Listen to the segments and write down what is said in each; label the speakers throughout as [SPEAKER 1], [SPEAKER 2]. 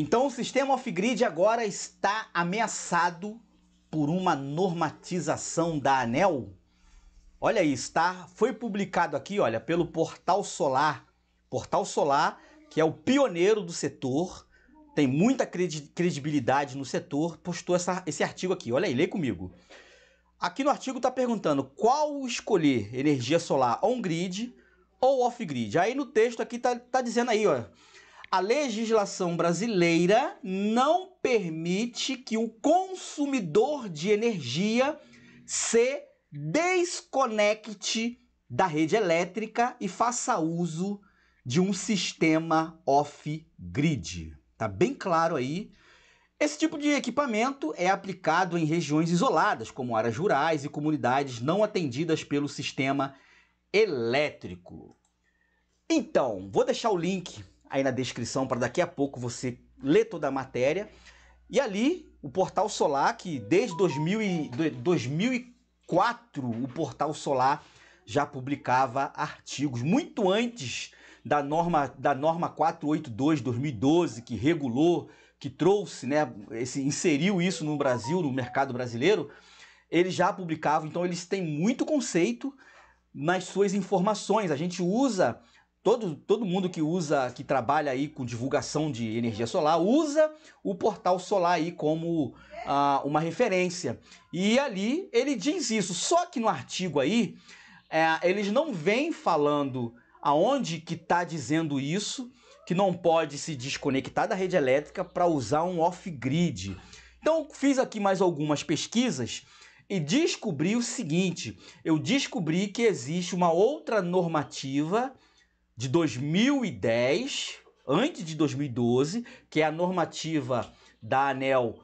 [SPEAKER 1] Então o sistema off-grid agora está ameaçado por uma normatização da ANEL. Olha isso, está, Foi publicado aqui, olha, pelo Portal Solar. Portal Solar, que é o pioneiro do setor, tem muita credibilidade no setor, postou essa, esse artigo aqui. Olha aí, lê comigo. Aqui no artigo está perguntando qual escolher energia solar on-grid ou off-grid. Aí no texto aqui está tá dizendo aí, olha a legislação brasileira não permite que o consumidor de energia se desconecte da rede elétrica e faça uso de um sistema off-grid. Tá bem claro aí. Esse tipo de equipamento é aplicado em regiões isoladas, como áreas rurais e comunidades não atendidas pelo sistema elétrico. Então, vou deixar o link aí na descrição para daqui a pouco você ler toda a matéria. E ali, o Portal Solar, que desde 2000 e, 2004 o Portal Solar já publicava artigos, muito antes da norma, da norma 482 2012, que regulou, que trouxe, né, esse, inseriu isso no Brasil, no mercado brasileiro, eles já publicavam, então eles têm muito conceito nas suas informações. A gente usa todo, todo mundo que usa, que trabalha aí com divulgação de energia solar, usa o portal solar aí como ah, uma referência. E ali ele diz isso. Só que no artigo aí, é, eles não vêm falando aonde que está dizendo isso, que não pode se desconectar da rede elétrica para usar um off-grid. Então fiz aqui mais algumas pesquisas e descobri o seguinte: eu descobri que existe uma outra normativa de 2010, antes de 2012, que é a normativa da ANEL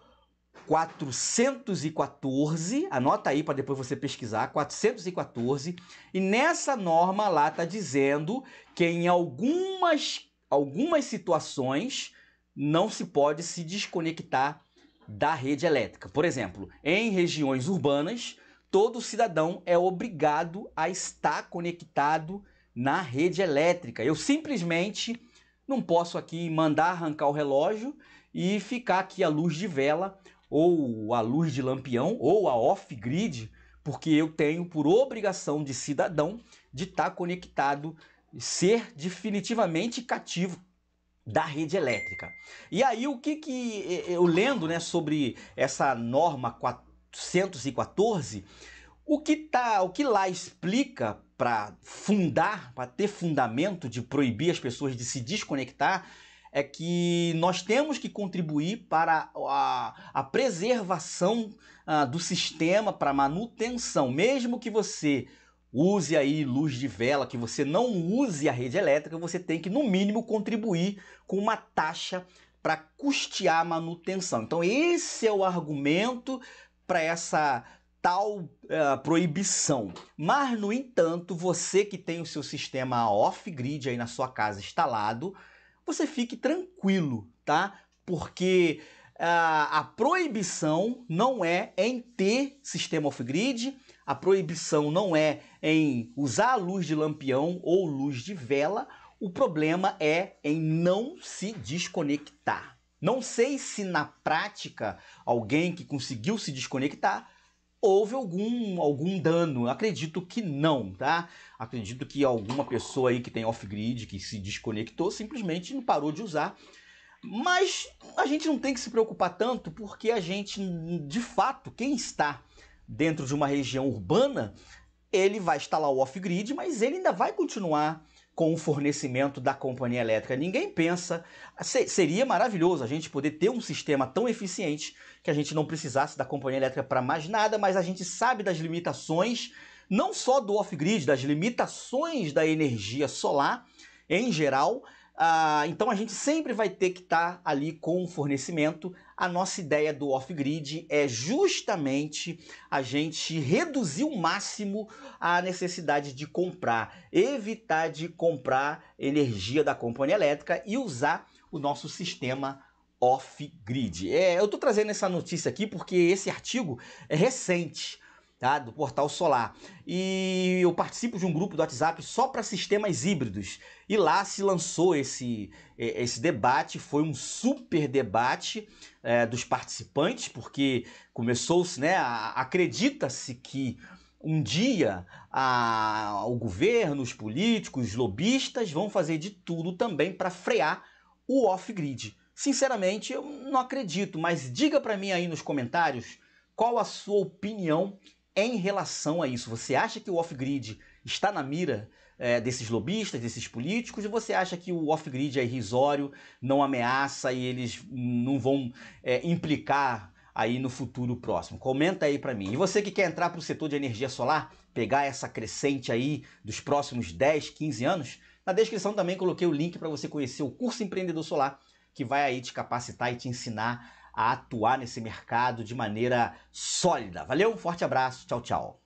[SPEAKER 1] 414, anota aí para depois você pesquisar, 414, e nessa norma lá está dizendo que em algumas, algumas situações não se pode se desconectar da rede elétrica. Por exemplo, em regiões urbanas, todo cidadão é obrigado a estar conectado na rede elétrica. Eu simplesmente não posso aqui mandar arrancar o relógio e ficar aqui à luz de vela ou à luz de lampião ou a off-grid, porque eu tenho por obrigação de cidadão de estar tá conectado, ser definitivamente cativo da rede elétrica. E aí o que que eh, eh, eu lendo, né, sobre essa norma 414, o que tá, o que lá explica para fundar, para ter fundamento de proibir as pessoas de se desconectar, é que nós temos que contribuir para a, a preservação uh, do sistema, para manutenção. Mesmo que você use aí luz de vela, que você não use a rede elétrica, você tem que, no mínimo, contribuir com uma taxa para custear a manutenção. Então, esse é o argumento para essa tal eh, proibição. Mas, no entanto, você que tem o seu sistema off-grid aí na sua casa instalado, você fique tranquilo, tá? Porque a, eh, a proibição não é em ter sistema off-grid, a proibição não é em usar a luz de lampião ou luz de vela, o problema é em não se desconectar. Não sei se na prática alguém que conseguiu se desconectar houve algum, algum dano. Acredito que não, tá? Acredito que alguma pessoa aí que tem off-grid, que se desconectou, simplesmente não parou de usar. Mas a gente não tem que se preocupar tanto, porque a gente, de fato, quem está dentro de uma região urbana, ele vai instalar o off-grid, mas ele ainda vai continuar com o fornecimento da companhia elétrica. Ninguém pensa. Seria maravilhoso a gente poder ter um sistema tão eficiente que a gente não precisasse da companhia elétrica para mais nada, mas a gente sabe das limitações, não só do off-grid, das limitações da energia solar em geral, ah, então a gente sempre vai ter que estar tá ali com o fornecimento. A nossa ideia do off-grid é justamente a gente reduzir o máximo a necessidade de comprar, evitar de comprar energia da companhia elétrica e usar o nosso sistema off-grid. É, eu estou trazendo essa notícia aqui porque esse artigo é recente tá? do Portal Solar. E eu participo de um grupo do WhatsApp só para sistemas híbridos. E lá se lançou esse, é, esse debate, foi um super debate é, dos participantes, porque começou-se, né? Acredita-se que um dia a, o governo, os políticos, os lobistas vão fazer de tudo também para frear o off-grid. Sinceramente, eu não acredito, mas diga para mim aí nos comentários qual a sua opinião em relação a isso? Você acha que o off-grid está na mira é, desses lobistas, desses políticos, e você acha que o off-grid é irrisório, não ameaça e eles não vão é, implicar aí no futuro próximo? Comenta aí para mim. E você que quer entrar para o setor de energia solar, pegar essa crescente aí dos próximos 10, 15 anos, na descrição também coloquei o link para você conhecer o curso Empreendedor Solar, que vai aí te capacitar e te ensinar a atuar nesse mercado de maneira sólida. Valeu, um forte abraço, tchau, tchau.